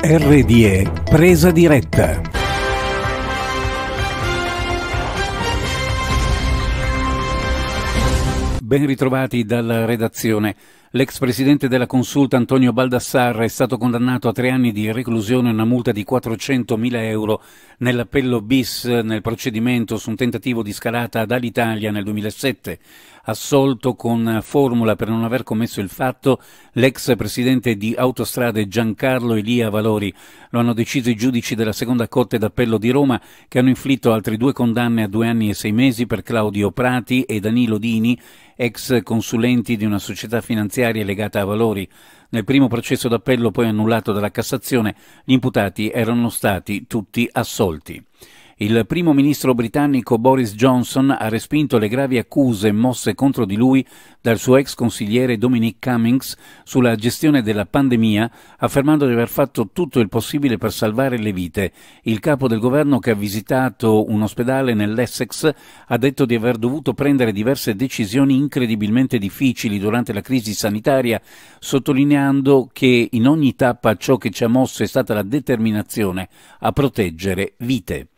RDE Presa diretta. Ben ritrovati dalla redazione. L'ex presidente della Consulta Antonio Baldassarra è stato condannato a tre anni di reclusione e una multa di 400.000 euro nell'appello bis nel procedimento su un tentativo di scalata dall'Italia nel 2007. Assolto con formula per non aver commesso il fatto l'ex presidente di Autostrade Giancarlo Elia Valori. Lo hanno deciso i giudici della seconda Corte d'Appello di Roma che hanno inflitto altre due condanne a due anni e sei mesi per Claudio Prati e Danilo Dini, ex consulenti di una società finanziaria giudiziarie legata a valori. Nel primo processo d'appello poi annullato dalla Cassazione, gli imputati erano stati tutti assolti. Il primo ministro britannico Boris Johnson ha respinto le gravi accuse mosse contro di lui dal suo ex consigliere Dominic Cummings sulla gestione della pandemia, affermando di aver fatto tutto il possibile per salvare le vite. Il capo del governo che ha visitato un ospedale nell'Essex ha detto di aver dovuto prendere diverse decisioni incredibilmente difficili durante la crisi sanitaria, sottolineando che in ogni tappa ciò che ci ha mosso è stata la determinazione a proteggere vite.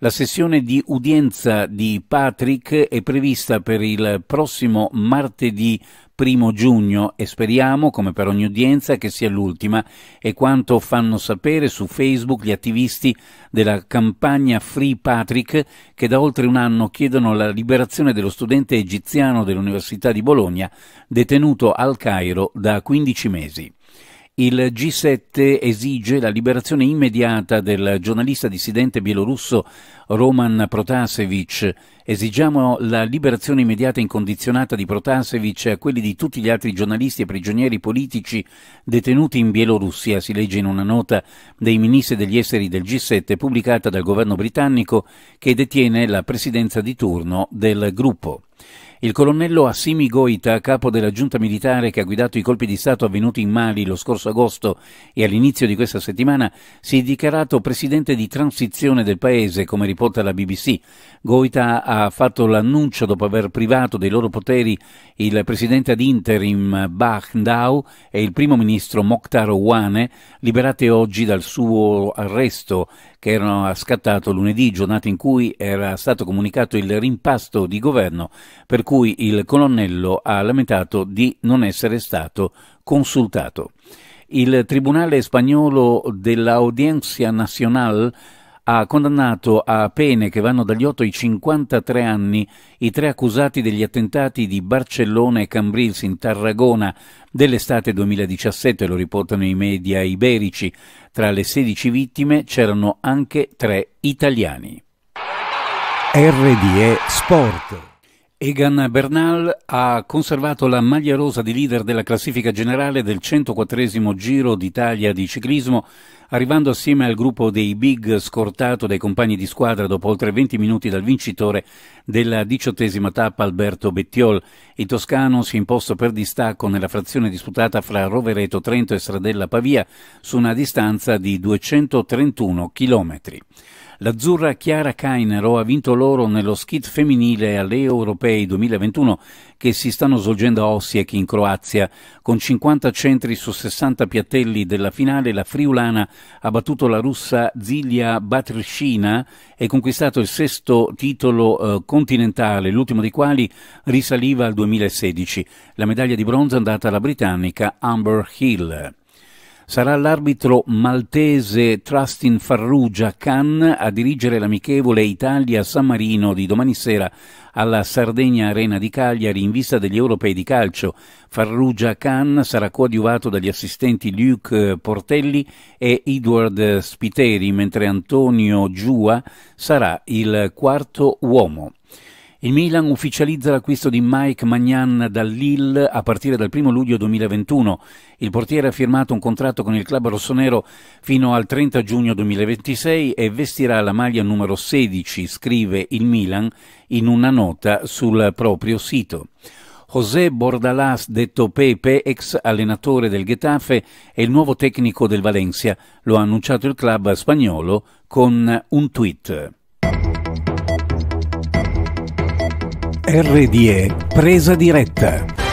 La sessione di udienza di Patrick è prevista per il prossimo martedì 1 giugno e speriamo, come per ogni udienza, che sia l'ultima, è quanto fanno sapere su Facebook gli attivisti della campagna Free Patrick che da oltre un anno chiedono la liberazione dello studente egiziano dell'Università di Bologna detenuto al Cairo da 15 mesi. Il G7 esige la liberazione immediata del giornalista dissidente bielorusso Roman Protasevich. Esigiamo la liberazione immediata e incondizionata di Protasevich e a quelli di tutti gli altri giornalisti e prigionieri politici detenuti in Bielorussia, si legge in una nota dei ministri degli esteri del G7 pubblicata dal governo britannico che detiene la presidenza di turno del gruppo. Il colonnello Assimi Goita, capo della giunta militare che ha guidato i colpi di Stato avvenuti in Mali lo scorso agosto e all'inizio di questa settimana, si è dichiarato presidente di transizione del paese, come riporta la BBC. Goita ha fatto l'annuncio dopo aver privato dei loro poteri il presidente ad interim Bah Ndao e il primo ministro Mokhtar Ouane, liberati oggi dal suo arresto che erano scattato lunedì, giornata in cui era stato comunicato il rimpasto di governo, per cui il colonnello ha lamentato di non essere stato consultato. Il Tribunale spagnolo dell'Audiencia Nacional ha condannato a pene che vanno dagli 8 ai 53 anni i tre accusati degli attentati di Barcellona e Cambrils in Tarragona dell'estate 2017, lo riportano i media iberici. Tra le 16 vittime c'erano anche tre italiani. RDE Sport Egan Bernal ha conservato la maglia rosa di leader della classifica generale del 104 Giro d'Italia di ciclismo, arrivando assieme al gruppo dei Big scortato dai compagni di squadra dopo oltre 20 minuti dal vincitore della diciottesima tappa Alberto Bettiol. Il toscano si è imposto per distacco nella frazione disputata fra Rovereto Trento e Stradella Pavia su una distanza di 231 chilometri. L'azzurra Chiara Kainero ha vinto l'oro nello skit femminile alle Europei 2021 che si stanno svolgendo a Osijek in Croazia. Con 50 centri su 60 piattelli della finale, la friulana ha battuto la russa Zilia Batrishina e conquistato il sesto titolo eh, continentale, l'ultimo dei quali risaliva al 2016. La medaglia di bronzo è andata alla britannica Amber Hill. Sarà l'arbitro maltese Trustin Farrugia Khan a dirigere l'amichevole Italia-San Marino di domani sera alla Sardegna Arena di Cagliari in vista degli europei di calcio. Farrugia Khan sarà coadiuvato dagli assistenti Luke Portelli e Edward Spiteri, mentre Antonio Giua sarà il quarto uomo. Il Milan ufficializza l'acquisto di Mike Magnan dal Lille a partire dal 1 luglio 2021. Il portiere ha firmato un contratto con il club rossonero fino al 30 giugno 2026 e vestirà la maglia numero 16, scrive il Milan in una nota sul proprio sito. José Bordalas, detto Pepe, ex allenatore del Getafe, è il nuovo tecnico del Valencia. Lo ha annunciato il club spagnolo con un tweet. RDE Presa Diretta.